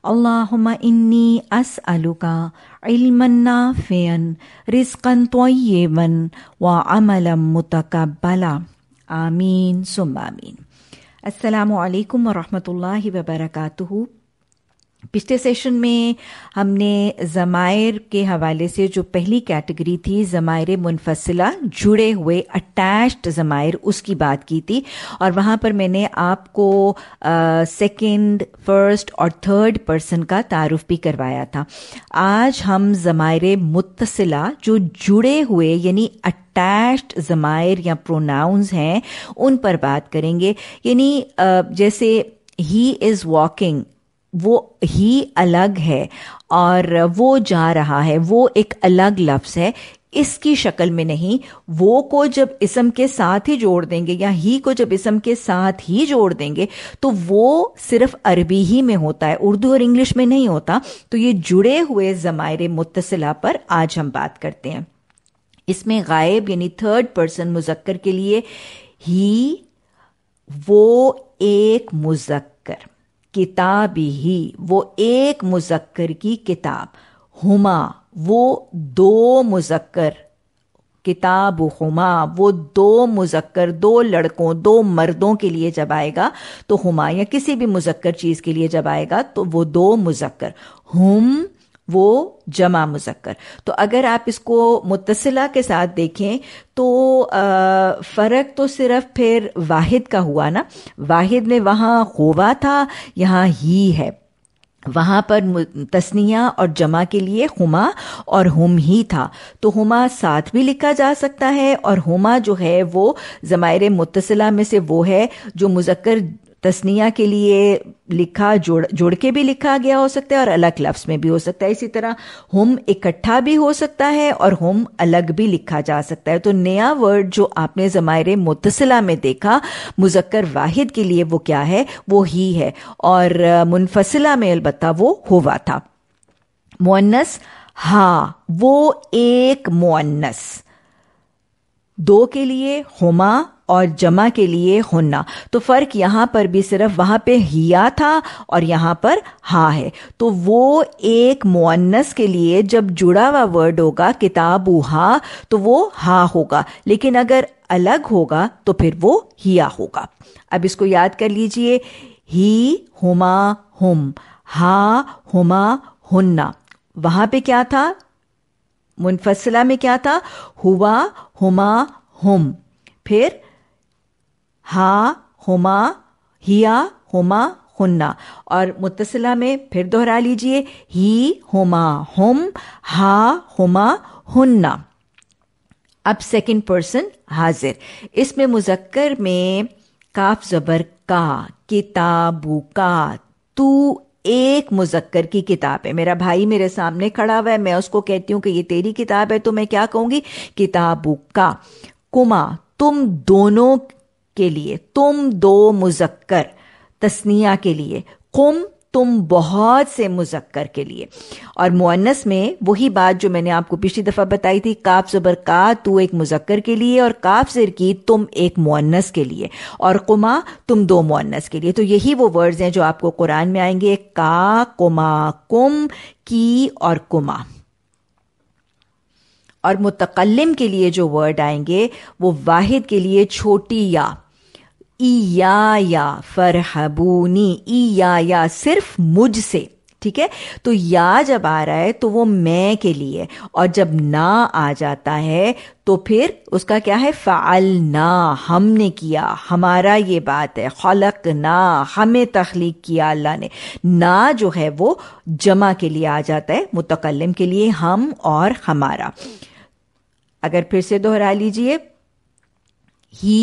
اللهم إني أسألك علما نافعا رزقا طيبا وعملا متقبلا آمين ثم آمين السلام عليكم ورحمة الله وبركاته पिछले सेशन में हमने ज़मायर के हवाले से जो पहली कैटेगरी थी ज़मायर मुनफसला जुड़े हुए अटैच्ड ज़मायर उसकी बात की थी और वहां पर मैंने आपको सेकंड फर्स्ट और थर्ड पर्सन का तारुफ भी करवाया था आज हम ज़मायर मुतसला जो जुड़े हुए यानी अटैच्ड ज़मायर या प्रोनाउंस हैं उन पर बात करेंगे यानी जैसे ही इज़ वॉकिंग वो ही अलग है और वो जा रहा है वो एक अलग लफ्ज़ है इसकी शक्ल में नहीं वो को जब इसम के साथ ही जोड़ देंगे या ही को जब इसम के साथ ही जोड़ देंगे तो वो सिर्फ अरबी ही में होता है उर्दू और इंग्लिश में नहीं होता तो ये जुड़े हुए ज़मायर मुतसिला पर आज हम बात करते हैं इसमें गायब यानी थर्ड पर्सन मुजक्कर के लिए ही वो एक मुजक्कर किताब ही वो एक मुजक्कर की किताब हुमा वो दो मुजक्कर किताब हुमा वो दो मुजक्कर दो लड़कों दो मर्दों के लिए जब आएगा तो हुमा या किसी भी मुजक्कर चीज के लिए जब आएगा तो वो दो मुजक्कर हम वो जमा मुजक्कर तो अगर आप इसको मुतसिला के साथ देखें तो फ़र्क तो सिर्फ फिर वाहिद का हुआ ना वाहिद में वहाँ खोवा था यहाँ ही है वहाँ पर तस्निया और जमा के लिए हुमा और हम ही था तो हुमा साथ भी लिखा जा सकता है और हुमा जो है वो ज़मायर मुतसला में से वो है जो मुजक्कर तस्निया के लिए लिखा जोड़ जोड़ के भी लिखा गया हो सकता है और अलग लफ्स में भी हो सकता है इसी तरह होम इकट्ठा भी हो सकता है और हम अलग भी लिखा जा सकता है तो नया वर्ड जो आपने ज़मायर मुतसला में देखा मुजक्कर वाहिद के लिए वो क्या है वो ही है और मुनफसला में अलबत् वो हुआ था मुन्नस हा वो एक मुन्नस दो के लिए हुमा और जमा के लिए हुन्ना तो फ़र्क यहां पर भी सिर्फ वहां पे हिया था और यहां पर हा है तो वो एक मुअन्नस के लिए जब जुड़ा हुआ वर्ड होगा किताब किताबूहा तो वो हा होगा लेकिन अगर अलग होगा तो फिर वो हिया होगा अब इसको याद कर लीजिए ही हुमा हुम हा हुमा हुन्ना वहां पे क्या था मुनफसला में क्या था हुआ हुमा हुम फिर हा हुमा हिया हुमा हुन्ना और मुतसिला में फिर दोहरा लीजिए ही हुमा हुम हा हुमा हुन्ना अब सेकंड पर्सन हाजिर इसमें मुजक्कर में काफ जबर का किताबू का तू एक मुजक्कर की किताब है मेरा भाई मेरे सामने खड़ा हुआ है मैं उसको कहती हूं कि ये तेरी किताब है तो मैं क्या कहूंगी किताबू का कुमा तुम दोनों के लिए तुम दो मुजक्कर तस्निया के लिए कुम तुम बहुत से मुजक्कर के लिए और मुअन्नस में वही बात जो मैंने आपको पिछली दफ़ा बताई थी काफ ज़बर का तू एक मुजक्कर के लिए और काफ ज़र की तुम एक मुअन्नस के लिए और कुमा तुम दो मुअन्नस के लिए तो यही वो वर्ड्स हैं जो आपको कुरान में आएंगे का कुमा कुम की और कुमा और मुतकलम के लिए जो वर्ड आएंगे वो वाहिद के लिए छोटी या ईया फरहबूनी ईया सिर्फ मुझसे ठीक है तो या जब आ रहा है तो वो मैं के लिए और जब ना आ जाता है तो फिर उसका क्या है फ़ाल ना हमने किया हमारा ये बात है खलक ना हमें तख्लीक किया अल्लाह ने ना जो है वो जमा के लिए आ जाता है मुतकलम के लिए हम और हमारा अगर फिर से दोहरा लीजिए ही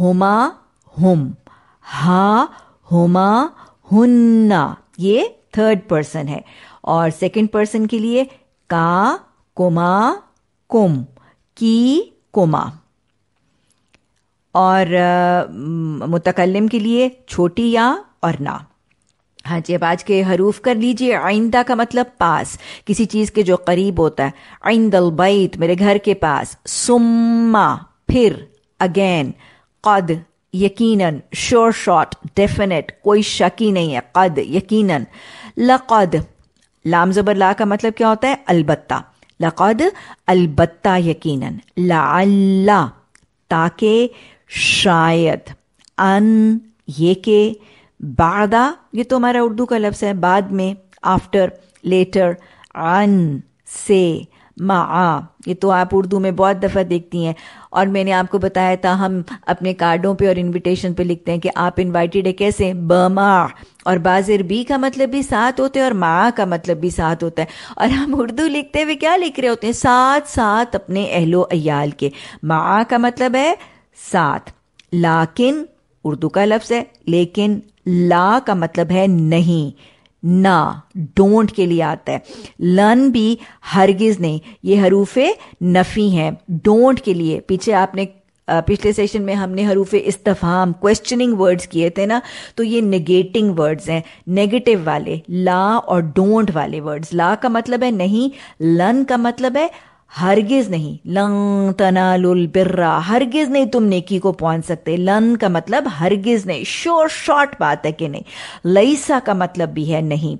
हुमा हुम हा हुमा हुन्ना ये थर्ड पर्सन है और सेकंड पर्सन के लिए का कुमा कुम की कुमा और मुतकलम के लिए छोटी या और ना हाँ जी अब आज के हरूफ कर लीजिए आइंदा का मतलब पास किसी चीज़ के जो करीब होता है आइंदल बैत मेरे घर के पास सुम्मा फिर अगेन कद यकीनन श्योर शॉट डेफिनेट कोई शक ही नहीं है कद यकीनन लकद लाम जबर ला का मतलब क्या होता है अलबत्ता लकद अलबत्ता यकीनन ला ताके शायद अन ये के बादा ये तो हमारा उर्दू का लफ्ज़ है बाद में आफ्टर लेटर अन से मा ये तो आप उर्दू में बहुत दफ़ा देखती हैं और मैंने आपको बताया था हम अपने कार्डों पे और इनविटेशन पे लिखते हैं कि आप इनवाइटेड है कैसे बमा और बाजिर बी का मतलब भी साथ होते हैं और माँ का मतलब भी साथ होता है और हम उर्दू लिखते हुए क्या लिख रहे होते हैं साथ साथ अपने अहलो अयाल के मा का मतलब है साथ लाकिन उर्दू का लफ्ज़ है लेकिन ला का मतलब है नहीं ना डोंट के लिए आता है लन भी हरगिज नहीं ये हरूफे नफ़ी हैं डोंट के लिए पीछे आपने पिछले सेशन में हमने हरूफे इस्तफाम क्वेश्चनिंग वर्ड्स किए थे ना तो ये नेगेटिंग वर्ड्स हैं नेगेटिव वाले ला और डोंट वाले वर्ड्स ला का मतलब है नहीं लन का मतलब है हरगिज नहीं तना तनालुल बिर्रा हरगिज नहीं तुम नेकी को पहुंच सकते लन का मतलब हरगिज नहीं श्योर शॉर्ट बात है कि नहीं लईसा का मतलब भी है नहीं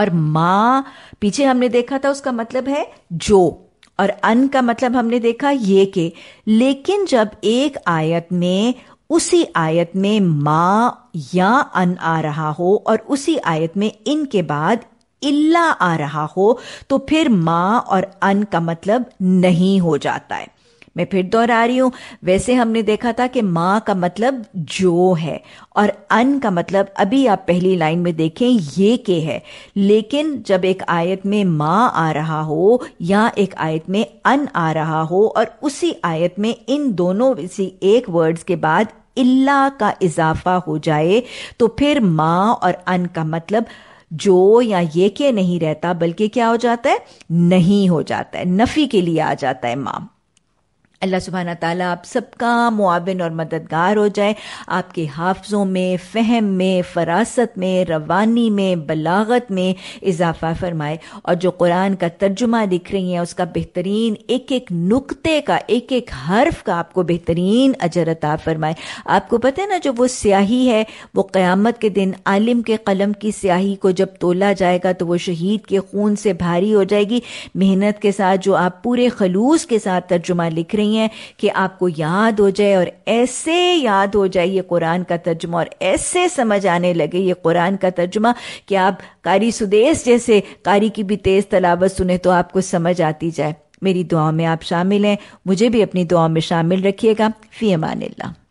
और माँ पीछे हमने देखा था उसका मतलब है जो और अन का मतलब हमने देखा ये के लेकिन जब एक आयत में उसी आयत में माँ या अन आ रहा हो और उसी आयत में इन के बाद इल्ला आ रहा हो तो फिर माँ और अन का मतलब नहीं हो जाता है मैं फिर दोहरा रही हूं वैसे हमने देखा था कि माँ का मतलब जो है और अन का मतलब अभी आप पहली लाइन में देखें ये के है लेकिन जब एक आयत में माँ आ रहा हो या एक आयत में अन आ रहा हो और उसी आयत में इन दोनों इसी एक वर्ड्स के बाद इल्ला का इजाफा हो जाए तो फिर माँ और अन का मतलब जो या ये के नहीं रहता बल्कि क्या हो जाता है नहीं हो जाता है नफी के लिए आ जाता है माम अल्लाह सुबहाना ताला आप सबका मुआवन और मददगार हो जाए आपके हाफजों में फहम में फरासत में रवानी में बलागत में इजाफा फरमाए और जो कुरान का तर्जुमा लिख रही हैं उसका बेहतरीन एक एक नुक्ते का एक एक हर्फ का आपको बेहतरीन अजरता फरमाए आपको पता है ना जो वो स्याही है वो क़्यामत के दिन आलिम के कलम की स्याही को जब तोला जाएगा तो वो शहीद के खून से भारी हो जाएगी मेहनत के साथ जो आप पूरे खलूस के साथ तर्जुमा लिख रही नहीं है कि आपको याद हो जाए और ऐसे याद हो जाए ये कुरान का तर्जुमा और ऐसे समझ आने लगे ये कुरान का तर्जुमा कि आप कारी सुदेश जैसे कारी की भी तेज़ तलावत सुने तो आपको समझ आती जाए मेरी दुआ में आप शामिल हैं मुझे भी अपनी दुआ में शामिल रखिएगा फ़ी अमान